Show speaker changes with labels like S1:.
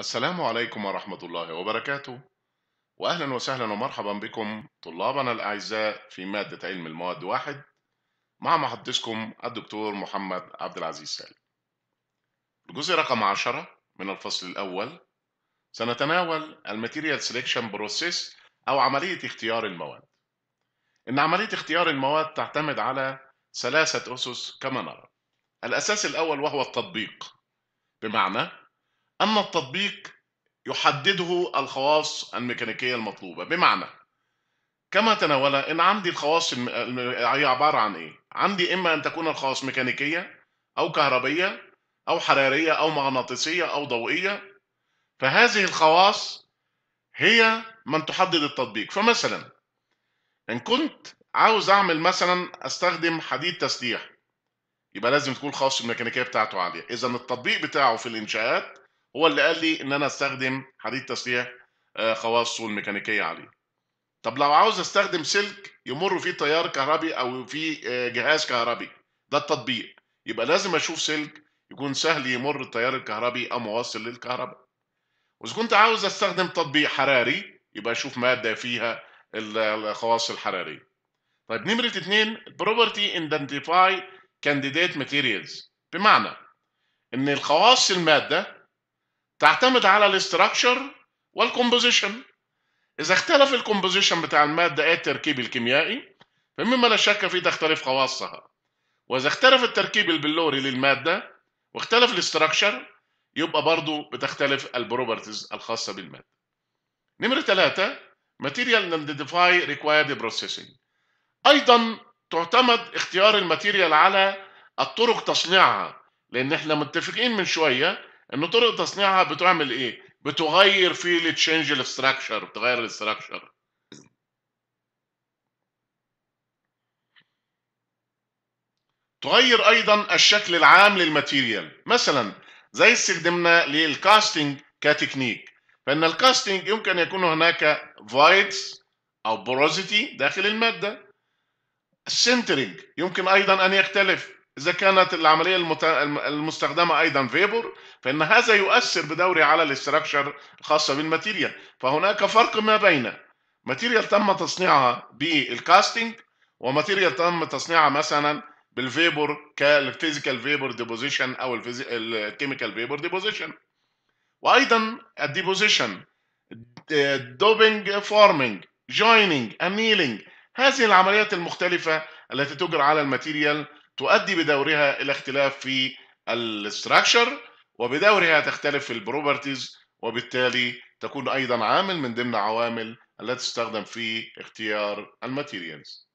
S1: السلام عليكم ورحمة الله وبركاته وأهلا وسهلا ومرحبا بكم طلابنا الأعزاء في مادة علم المواد واحد مع محدثكم الدكتور محمد عبد العزيز سالم الجزء رقم عشرة من الفصل الأول سنتناول الماتيريال سelection بروسيس أو عملية اختيار المواد إن عملية اختيار المواد تعتمد على ثلاثة أسس كما نرى الأساس الأول وهو التطبيق بمعنى أما التطبيق يحدده الخواص الميكانيكية المطلوبة بمعنى كما تناول إن عندي الخواص هي عبارة عن إيه؟ عندي إما أن تكون الخواص ميكانيكية أو كهربية أو حرارية أو مغناطيسية أو ضوئية فهذه الخواص هي من تحدد التطبيق فمثلا إن كنت عاوز أعمل مثلا أستخدم حديد تسليح يبقى لازم تكون الخواص الميكانيكية بتاعته عالية إذا التطبيق بتاعه في الإنشاءات هو اللي قال لي ان انا استخدم حديد تسليح آه، خواصه الميكانيكيه عليه طب لو عاوز استخدم سلك يمر فيه تيار كهربي او فيه آه، جهاز كهربي ده التطبيق يبقى لازم اشوف سلك يكون سهل يمر التيار الكهربي او موصل للكهرباء واذا كنت عاوز استخدم تطبيق حراري يبقى اشوف ماده فيها الخواص الحراريه طيب نمره اثنين بروبرتي identify كانديديت ماتيريالز بمعنى ان الخواص الماده تعتمد على الاستراكشر والكومبوزيشن إذا اختلف الكومبوزيشن بتاع المادة إيه التركيب الكيميائي فمما لا شك فيه تختلف خواصها وإذا اختلف التركيب البلوري للمادة واختلف الاستراكشر يبقى برضه بتختلف البروبرتيز الخاصة بالمادة. نمرة ثلاثة ماتيريال identify ريكوايرد بروسيسنج أيضا تعتمد اختيار الماتيريال على الطرق تصنيعها لأن احنا متفقين من شوية انه طرق تصنيعها بتعمل ايه؟ بتغير في التشينج الاستراكشر بتغير الاستراكشر تغير ايضا الشكل العام للماتيريال مثلا زي استخدمنا للكاستنج كتكنيك فان الكاستنج يمكن يكون هناك فايدز او بروزيتي داخل الماده السنترنج يمكن ايضا ان يختلف إذا كانت العملية المت... المستخدمة أيضا فيبر فإن هذا يؤثر بدوري على الاستراكشر الخاصة بالماتيريال فهناك فرق ما بين ماتيريال تم تصنيعها بالكاستنج وماتيريال تم تصنيعها مثلا بالفيبر كالفيزيكال فيبر ديبوزيشن أو الكيميكال فيبر ديبوزيشن وأيضا الديبوزيشن دوبينج فورمينج جوينينج أنيلينج هذه العمليات المختلفة التي تجرى على الماتيريال تؤدي بدورها الى اختلاف في الاستراكشر وبدورها تختلف في البروبرتيز وبالتالي تكون ايضا عامل من ضمن عوامل التي تستخدم في اختيار الماتيريالز